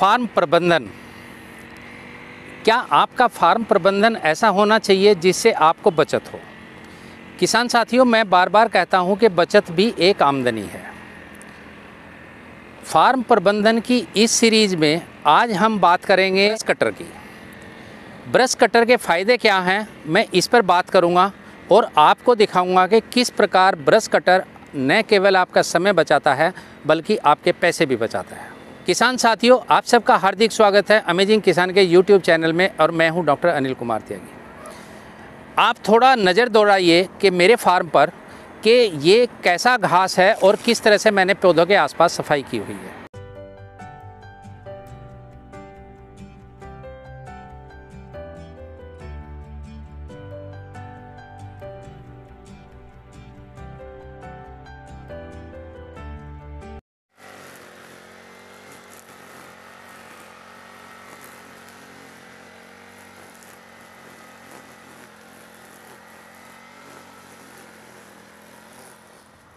farm प्रबंधन क्या आपका फार्म प्रबंधन ऐसा होना चाहिए जिससे आपको बचत हो किसान साथियों मैं बार बार कहता हूं कि बचत भी एक आमदनी है फार्म प्रबंधन की इस सीरीज़ में आज हम बात करेंगे ब्रश कटर की ब्रश कटर के फ़ायदे क्या हैं मैं इस पर बात करूंगा और आपको दिखाऊंगा कि किस प्रकार ब्रश कटर न केवल आपका समय बचाता है बल्कि आपके पैसे भी बचाता है किसान साथियों आप सबका हार्दिक स्वागत है अमेजिंग किसान के यूट्यूब चैनल में और मैं हूं डॉक्टर अनिल कुमार त्यागी आप थोड़ा नज़र दौड़ाइए कि मेरे फार्म पर कि ये कैसा घास है और किस तरह से मैंने पौधों के आसपास सफाई की हुई है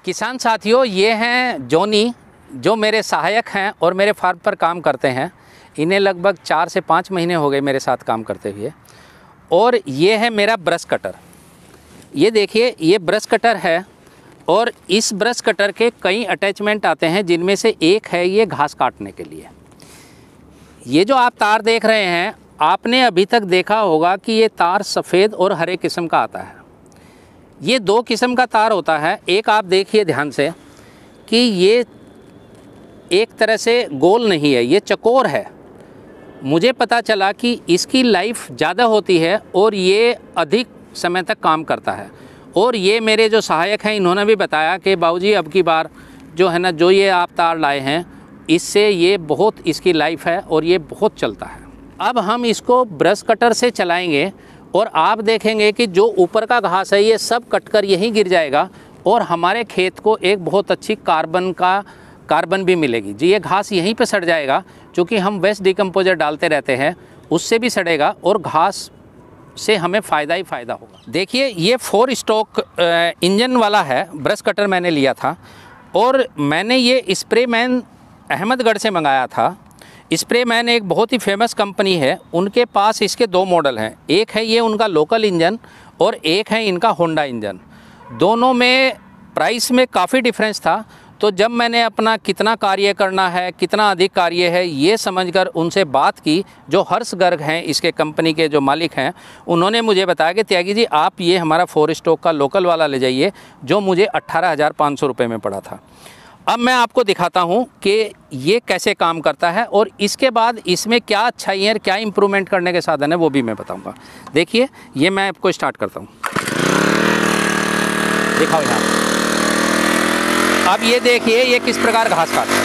किसान साथियों ये हैं जोनी जो मेरे सहायक हैं और मेरे फार्म पर काम करते हैं इन्हें लगभग चार से पाँच महीने हो गए मेरे साथ काम करते हुए और ये है मेरा ब्रश कटर ये देखिए ये ब्रश कटर है और इस ब्रश कटर के कई अटैचमेंट आते हैं जिनमें से एक है ये घास काटने के लिए ये जो आप तार देख रहे हैं आपने अभी तक देखा होगा कि ये तार सफ़ेद और हरे किस्म का आता है ये दो किस्म का तार होता है एक आप देखिए ध्यान से कि ये एक तरह से गोल नहीं है ये चकोर है मुझे पता चला कि इसकी लाइफ ज़्यादा होती है और ये अधिक समय तक काम करता है और ये मेरे जो सहायक हैं इन्होंने भी बताया कि बाबूजी अब की बार जो है ना जो ये आप तार लाए हैं इससे ये बहुत इसकी लाइफ है और ये बहुत चलता है अब हम इसको ब्रश कटर से चलाएंगे और आप देखेंगे कि जो ऊपर का घास है ये सब कटकर यहीं गिर जाएगा और हमारे खेत को एक बहुत अच्छी कार्बन का कार्बन भी मिलेगी जी ये घास यहीं पे सड़ जाएगा क्योंकि हम वेस्ट डिकम्पोजर डालते रहते हैं उससे भी सड़ेगा और घास से हमें फ़ायदा ही फ़ायदा होगा देखिए ये फोर स्टोक इंजन वाला है ब्रश कटर मैंने लिया था और मैंने ये स्प्रे मैन अहमदगढ़ से मंगाया था स्प्रे मैन एक बहुत ही फेमस कंपनी है उनके पास इसके दो मॉडल हैं एक है ये उनका लोकल इंजन और एक है इनका होंडा इंजन दोनों में प्राइस में काफ़ी डिफरेंस था तो जब मैंने अपना कितना कार्य करना है कितना अधिक कार्य है ये समझकर उनसे बात की जो हर्ष गर्ग हैं इसके कंपनी के जो मालिक हैं उन्होंने मुझे बताया कि त्यागी जी आप ये हमारा फोर स्टॉक का लोकल वाला ले जाइए जो मुझे अट्ठारह हज़ार पाँच सौ रुपये में पड़ा था अब मैं आपको दिखाता हूँ कि ये कैसे काम करता है और इसके बाद इसमें क्या अच्छाई है क्या इम्प्रूवमेंट करने के साधन है वो भी मैं बताऊँगा देखिए ये मैं आपको स्टार्ट करता हूँ दिखाओ यहाँ अब ये देखिए ये किस प्रकार घास काटता है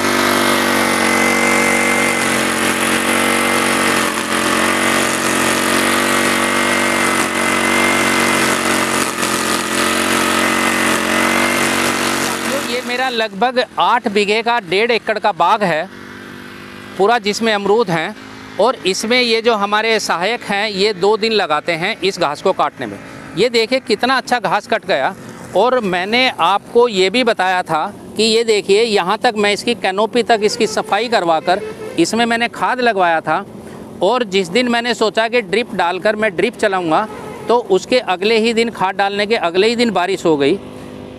मेरा लगभग आठ बीघे का डेढ़ एकड़ का बाग है पूरा जिसमें अमरूद हैं और इसमें ये जो हमारे सहायक हैं ये दो दिन लगाते हैं इस घास को काटने में ये देखिए कितना अच्छा घास कट गया और मैंने आपको ये भी बताया था कि ये देखिए यहाँ तक मैं इसकी कैनोपी तक इसकी सफाई करवा कर इसमें मैंने खाद लगवाया था और जिस दिन मैंने सोचा कि ड्रिप डालकर मैं ड्रिप चलाऊँगा तो उसके अगले ही दिन खाद डालने के अगले ही दिन बारिश हो गई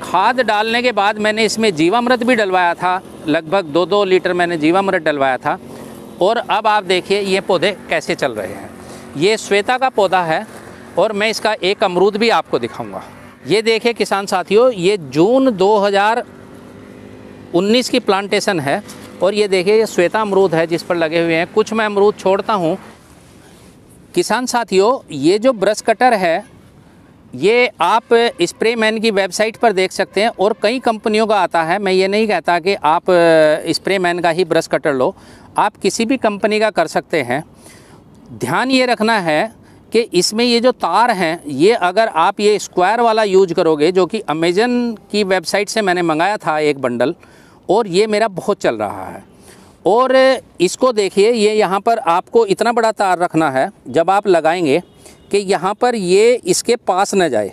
खाद डालने के बाद मैंने इसमें जीवामृत भी डलवाया था लगभग दो दो लीटर मैंने जीवामृत डलवाया था और अब आप देखिए ये पौधे कैसे चल रहे हैं ये श्वेता का पौधा है और मैं इसका एक अमरूद भी आपको दिखाऊंगा ये देखिए किसान साथियों ये जून 2019 की प्लांटेशन है और ये देखिए ये श्वेता अमरूद है जिस पर लगे हुए हैं कुछ मैं अमरूद छोड़ता हूँ किसान साथियों ये जो ब्रश कटर है ये आप स्प्रे मैन की वेबसाइट पर देख सकते हैं और कई कंपनियों का आता है मैं ये नहीं कहता कि आप स्प्रे मैन का ही ब्रश कटर लो आप किसी भी कंपनी का कर सकते हैं ध्यान ये रखना है कि इसमें ये जो तार हैं ये अगर आप ये स्क्वायर वाला यूज करोगे जो कि अमेजन की वेबसाइट से मैंने मंगाया था एक बंडल और ये मेरा बहुत चल रहा है और इसको देखिए ये यहाँ पर आपको इतना बड़ा तार रखना है जब आप लगाएंगे कि यहाँ पर ये इसके पास न जाए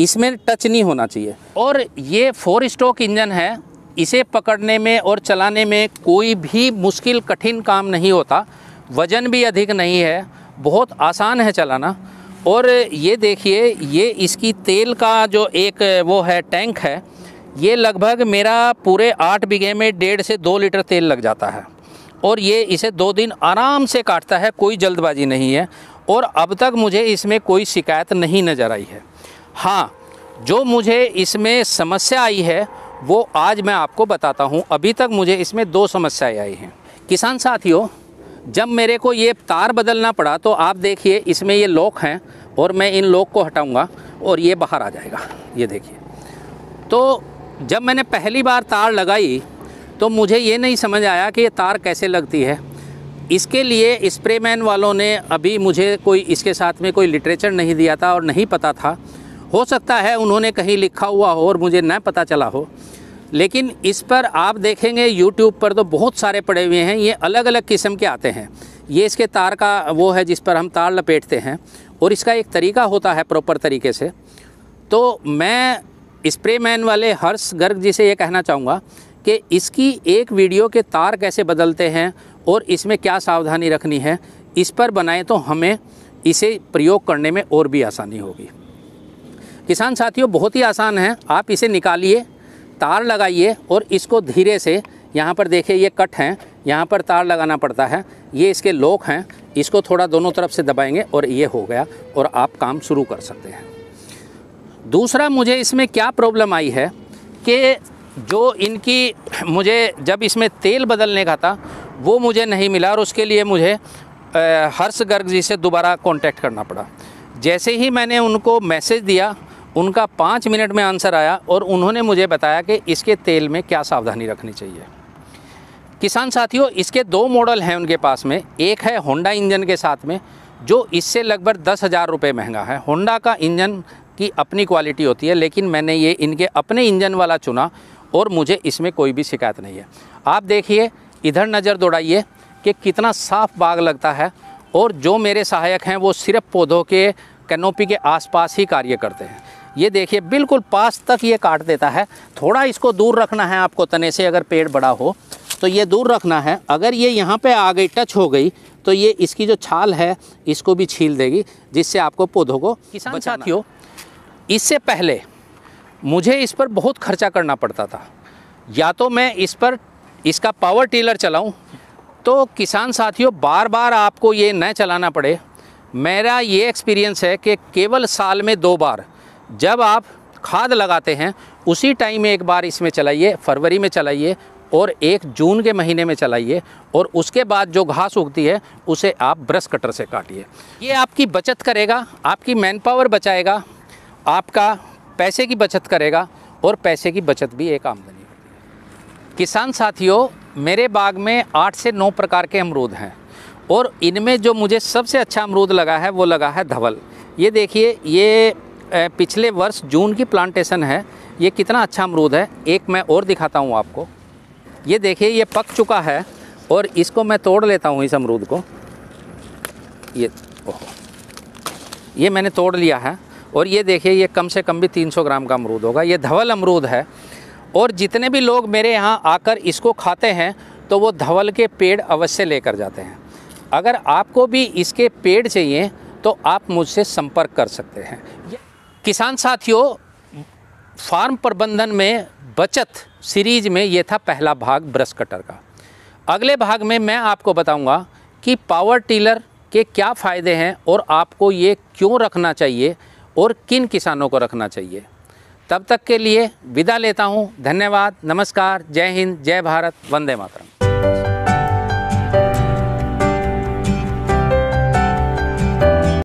इसमें टच नहीं होना चाहिए और ये फोर स्ट्रोक इंजन है इसे पकड़ने में और चलाने में कोई भी मुश्किल कठिन काम नहीं होता वज़न भी अधिक नहीं है बहुत आसान है चलाना और ये देखिए ये इसकी तेल का जो एक वो है टैंक है ये लगभग मेरा पूरे आठ बीघे में डेढ़ से दो लीटर तेल लग जाता है और ये इसे दो दिन आराम से काटता है कोई जल्दबाजी नहीं है और अब तक मुझे इसमें कोई शिकायत नहीं नज़र आई है हाँ जो मुझे इसमें समस्या आई है वो आज मैं आपको बताता हूँ अभी तक मुझे इसमें दो समस्याएं आई हैं किसान साथियों जब मेरे को ये तार बदलना पड़ा तो आप देखिए इसमें ये लॉक हैं और मैं इन लॉक को हटाऊंगा और ये बाहर आ जाएगा ये देखिए तो जब मैंने पहली बार तार लगाई तो मुझे ये नहीं समझ आया कि ये तार कैसे लगती है इसके लिए स्प्रेमैन वालों ने अभी मुझे कोई इसके साथ में कोई लिटरेचर नहीं दिया था और नहीं पता था हो सकता है उन्होंने कहीं लिखा हुआ हो और मुझे न पता चला हो लेकिन इस पर आप देखेंगे यूट्यूब पर तो बहुत सारे पड़े हुए हैं ये अलग अलग किस्म के आते हैं ये इसके तार का वो है जिस पर हम तार लपेटते हैं और इसका एक तरीका होता है प्रॉपर तरीके से तो मैं स्प्रेमैन वाले हर्ष गर्ग जी से ये कहना चाहूँगा कि इसकी एक वीडियो के तार कैसे बदलते हैं और इसमें क्या सावधानी रखनी है इस पर बनाएं तो हमें इसे प्रयोग करने में और भी आसानी होगी किसान साथियों बहुत ही आसान है आप इसे निकालिए तार लगाइए और इसको धीरे से यहाँ पर देखिए ये कट हैं यहाँ पर तार लगाना पड़ता है ये इसके लोक हैं इसको थोड़ा दोनों तरफ से दबाएंगे और ये हो गया और आप काम शुरू कर सकते हैं दूसरा मुझे इसमें क्या प्रॉब्लम आई है कि जो इनकी मुझे जब इसमें तेल बदलने का था वो मुझे नहीं मिला और उसके लिए मुझे हर्ष गर्ग जी से दोबारा कॉन्टैक्ट करना पड़ा जैसे ही मैंने उनको मैसेज दिया उनका पाँच मिनट में आंसर आया और उन्होंने मुझे बताया कि इसके तेल में क्या सावधानी रखनी चाहिए किसान साथियों इसके दो मॉडल हैं उनके पास में एक है होंडा इंजन के साथ में जो इससे लगभग दस हज़ार रुपये महंगा है होंडा का इंजन की अपनी क्वालिटी होती है लेकिन मैंने ये इनके अपने इंजन वाला चुना और मुझे इसमें कोई भी शिकायत नहीं है आप देखिए इधर नज़र दौड़ाइए कि कितना साफ बाग लगता है और जो मेरे सहायक हैं वो सिर्फ पौधों के कैनोपी के आसपास ही कार्य करते हैं ये देखिए बिल्कुल पास तक ये काट देता है थोड़ा इसको दूर रखना है आपको तने से अगर पेड़ बड़ा हो तो ये दूर रखना है अगर ये यहाँ पे आ गई टच हो गई तो ये इसकी जो छाल है इसको भी छील देगी जिससे आपको पौधों को किसान साथियों इससे पहले मुझे इस पर बहुत खर्चा करना पड़ता था या तो मैं इस पर इसका पावर टीलर चलाऊं तो किसान साथियों बार बार आपको ये न चलाना पड़े मेरा ये एक्सपीरियंस है कि केवल साल में दो बार जब आप खाद लगाते हैं उसी टाइम में एक बार इसमें चलाइए फरवरी में चलाइए और एक जून के महीने में चलाइए और उसके बाद जो घास उगती है उसे आप ब्रश कटर से काटिए ये आपकी बचत करेगा आपकी मैन पावर बचाएगा आपका पैसे की बचत करेगा और पैसे की बचत भी एक आमदनी किसान साथियों मेरे बाग में आठ से नौ प्रकार के अमरूद हैं और इनमें जो मुझे सबसे अच्छा अमरूद लगा है वो लगा है धवल ये देखिए ये पिछले वर्ष जून की प्लांटेशन है ये कितना अच्छा अमरूद है एक मैं और दिखाता हूँ आपको ये देखिए ये पक चुका है और इसको मैं तोड़ लेता हूँ इस अमरूद को ये ओहो ये मैंने तोड़ लिया है और ये देखिए ये कम से कम भी 300 ग्राम का अमरूद होगा ये धवल अमरूद है और जितने भी लोग मेरे यहाँ आकर इसको खाते हैं तो वो धवल के पेड़ अवश्य लेकर जाते हैं अगर आपको भी इसके पेड़ चाहिए तो आप मुझसे संपर्क कर सकते हैं किसान साथियों फार्म प्रबंधन में बचत सीरीज में ये था पहला भाग ब्रश कटर का अगले भाग में मैं आपको बताऊंगा कि पावर टीलर के क्या फ़ायदे हैं और आपको ये क्यों रखना चाहिए और किन किसानों को रखना चाहिए तब तक के लिए विदा लेता हूँ धन्यवाद नमस्कार जय हिंद जय भारत वंदे मातरम